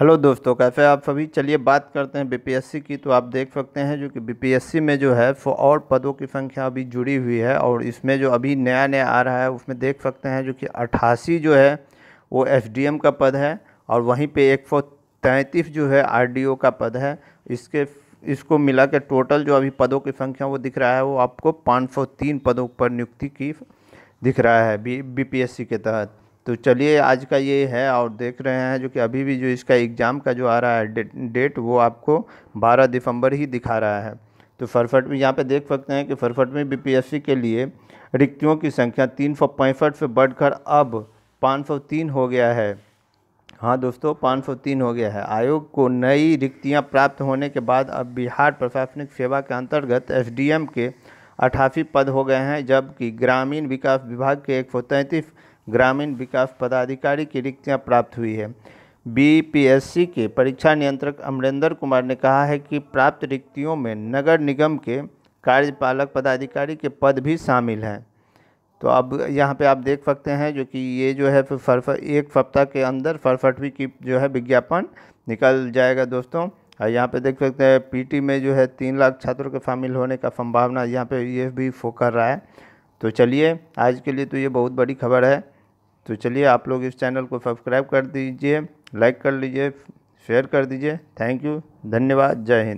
hello दोस्तों कैसे आप सभी चलिए बात करते हैं बीपीएससी की तो आप देख सकते हैं जो कि बीपीएससी में जो है सो और पदों की संख्या अभी जुड़ी हुई है और इसमें जो अभी नया नया आ रहा है उसमें देख सकते हैं जो कि अट्ठासी जो है वो एसडीएम का पद है और वहीं पे एक सौ तैंतीस जो है आरडीओ का पद है इसके इसको मिला के टोटल जो अभी पदों की संख्या वो दिख रहा है वो आपको पाँच पदों पर नियुक्ति की दिख रहा है बी बी के तहत तो चलिए आज का ये है और देख रहे हैं जो कि अभी भी जो इसका एग्ज़ाम का जो आ रहा है डेट वो आपको 12 दिसंबर ही दिखा रहा है तो फरफट में यहाँ पे देख सकते हैं कि फरफट में बीपीएससी के लिए रिक्तियों की संख्या तीन सौ पैंसठ से बढ़कर अब 503 हो गया है हाँ दोस्तों 503 हो गया है आयोग को नई रिक्तियाँ प्राप्त होने के बाद अब बिहार प्रशासनिक सेवा के अंतर्गत एस के अठासी पद हो गए हैं जबकि ग्रामीण विकास विभाग के एक ग्रामीण विकास पदाधिकारी की रिक्तियां प्राप्त हुई है बीपीएससी के परीक्षा नियंत्रक अमरेंद्र कुमार ने कहा है कि प्राप्त रिक्तियों में नगर निगम के कार्यपालक पदाधिकारी के पद भी शामिल हैं तो अब यहाँ पे आप देख सकते हैं जो कि ये जो है फरफ एक सप्ताह के अंदर फरफटवी की जो है विज्ञापन निकल जाएगा दोस्तों और यहाँ पे देख सकते हैं पीटी में जो है तीन लाख छात्रों के शामिल होने का संभावना यहाँ पे ये भी फो कर रहा है तो चलिए आज के लिए तो ये बहुत बड़ी खबर है तो चलिए आप लोग इस चैनल को सब्सक्राइब कर दीजिए लाइक कर लीजिए शेयर कर दीजिए थैंक यू धन्यवाद जय हिंद